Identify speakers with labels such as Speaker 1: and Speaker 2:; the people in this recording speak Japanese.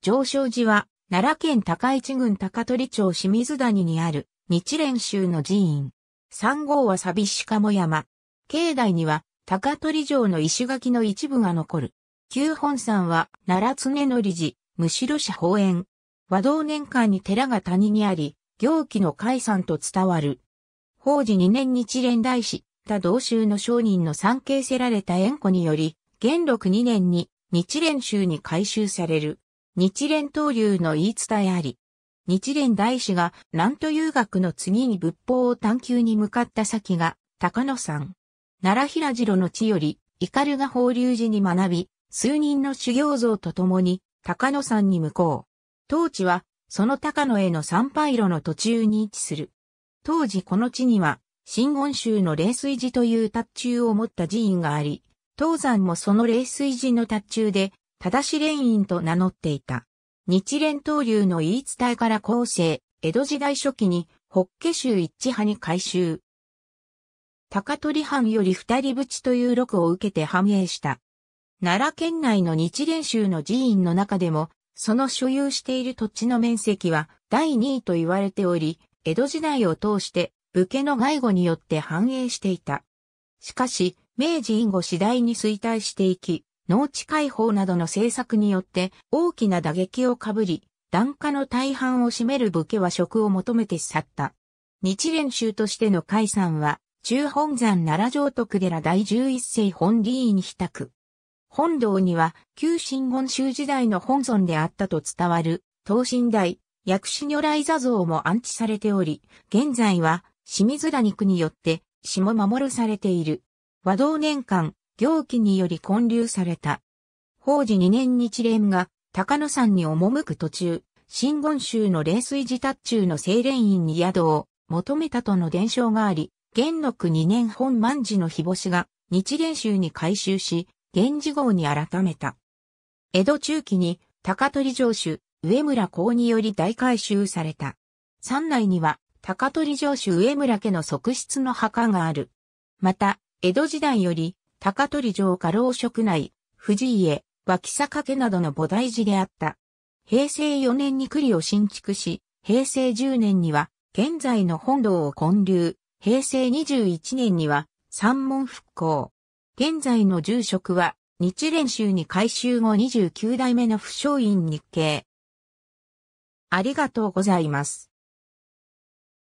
Speaker 1: 上昇寺は、奈良県高市郡高取町清水谷にある、日蓮宗の寺院。三号は寂しかも山。境内には、高取城の石垣の一部が残る。旧本山は、奈良常則寺、むしろ社法園。和道年間に寺が谷にあり、行基の解散と伝わる。法寺二年日蓮大師、他同州の商人の参詣せられた縁故により、元禄二年に日蓮宗に改修される。日蓮東流の言い伝えあり。日蓮大師が南都遊学の次に仏法を探求に向かった先が高野山。奈良平次郎の地より、ルが法隆寺に学び、数人の修行像と共に高野山に向こう。当地は、その高野への参拝路の途中に位置する。当時この地には、新言宗の霊水寺という達中を持った寺院があり、東山もその霊水寺の達中で、正し連院と名乗っていた。日蓮東流の言い伝えから後世、江戸時代初期に北家州一致派に改修。高取藩より二人淵という録を受けて繁栄した。奈良県内の日蓮宗の寺院の中でも、その所有している土地の面積は第二位と言われており、江戸時代を通して武家の外語によって繁栄していた。しかし、明治以後次第に衰退していき、農地解放などの政策によって大きな打撃をかぶり、檀家の大半を占める武家は職を求めて去った。日蓮宗としての解散は、中本山奈良城徳寺第11世本理院に被託。本堂には、旧新言宗時代の本尊であったと伝わる、東神大、薬師如来座像も安置されており、現在は、清水谷区によって、下守されている。和同年間、行基により建立された。法事2年日蓮が高野山に赴く途中、新言宗の霊水寺達中の精霊院に宿を求めたとの伝承があり、元禄2年本万寺の日干しが日蓮宗に改修し、源氏号に改めた。江戸中期に高取城主、上村公により大改修された。山内には高取城主上村家の側室の墓がある。また、江戸時代より高取城家老職内、藤家、脇坂家などの菩提寺であった。平成4年に栗を新築し、平成10年には、現在の本堂を建立、平成21年には、三門復興。現在の住職は、日蓮宗に改修後29代目の不祥院日系。ありがとうございます。